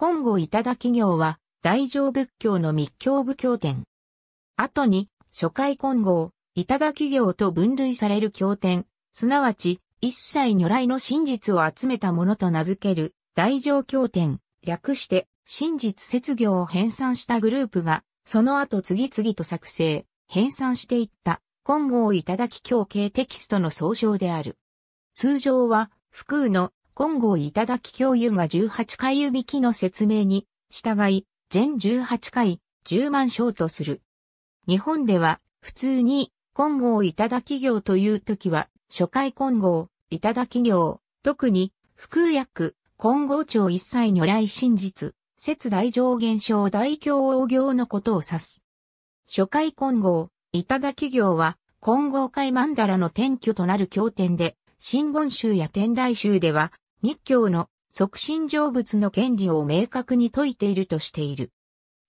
今後頂き業は、大乗仏教の密教部教典。後に、初回いた頂き業と分類される経典、すなわち、一切如来の真実を集めたものと名付ける、大乗経典、略して、真実説業を編纂したグループが、その後次々と作成、編纂していった、いた頂き教系テキストの総称である。通常は、福の金剛頂教諭が18回指記の説明に、従い、全18回、10万章とする。日本では、普通に、金剛頂業という時は、初回金剛、頂業、特に、福役金剛町一切如来真実、節大上現象大教王業のことを指す。初回金剛、頂業は、金剛界曼荼羅の転居となる経典で、真言宗や天台宗では、密教の促進成仏の権利を明確に説いているとしている。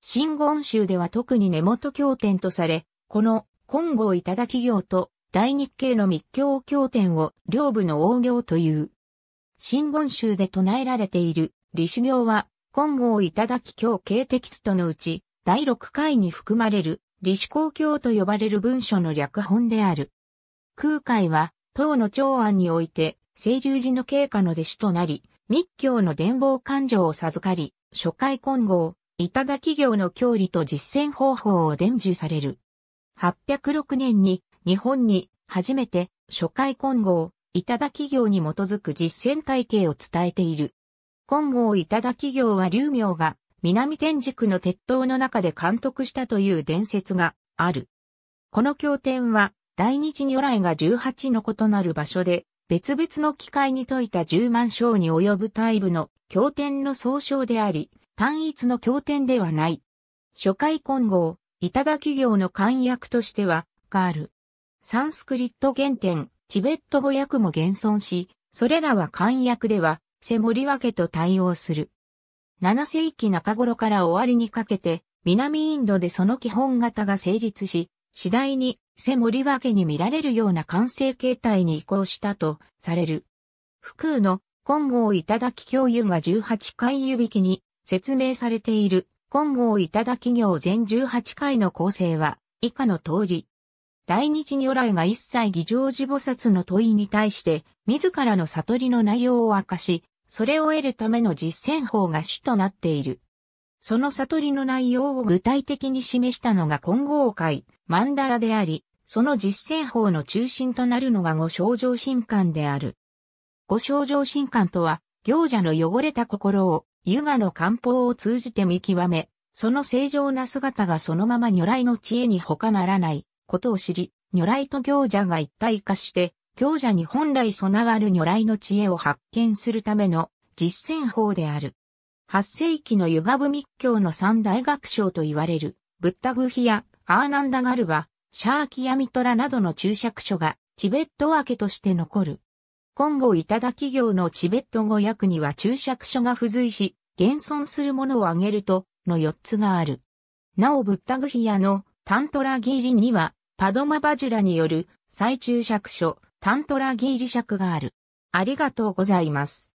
真言宗では特に根本経典とされ、この金剛いただき行と大日系の密教経典を両部の王行という。真言宗で唱えられている李主行は金剛いただき経系テキストのうち第6回に含まれる李主公経と呼ばれる文書の略本である。空海は、唐の長安において、清流寺の経過の弟子となり、密教の伝法勘定を授かり、初回混合、頂企業の教理と実践方法を伝授される。806年に日本に初めて初回混合、頂企業に基づく実践体系を伝えている。混合頂企業は竜明が南天竺の鉄塔の中で監督したという伝説がある。この経典は来日如来が18の異なる場所で別々の機械に解いた10万章に及ぶタイ部の経典の総称であり、単一の経典ではない。初回混合、だ企業の簡約としては、がある。サンスクリット原点、チベット語訳も現存し、それらは簡約では、背モり分けと対応する。7世紀中頃から終わりにかけて、南インドでその基本型が成立し、次第に背森分けに見られるような完成形態に移行したとされる。福空の金剛頂教諭が18回湯引きに説明されている金剛頂行全18回の構成は以下の通り。大日如来が一切議常時菩薩の問いに対して自らの悟りの内容を明かし、それを得るための実践法が主となっている。その悟りの内容を具体的に示したのが金剛会、曼荼羅であり、その実践法の中心となるのが五症状神官である。五症状神官とは、行者の汚れた心を、湯河の漢方を通じて見極め、その正常な姿がそのまま如来の知恵に他ならないことを知り、如来と行者が一体化して、行者に本来備わる如来の知恵を発見するための実践法である。8世紀のユガブ密教の三大学章と言われる、ブッダグヒア、アーナンダガルバ、シャーキヤミトラなどの注釈書がチベット分けとして残る。今後いただき行のチベット語訳には注釈書が付随し、現存するものを挙げると、の4つがある。なおブッダグヒアのタントラギーリには、パドマバジュラによる再注釈書、タントラギーリ釈がある。ありがとうございます。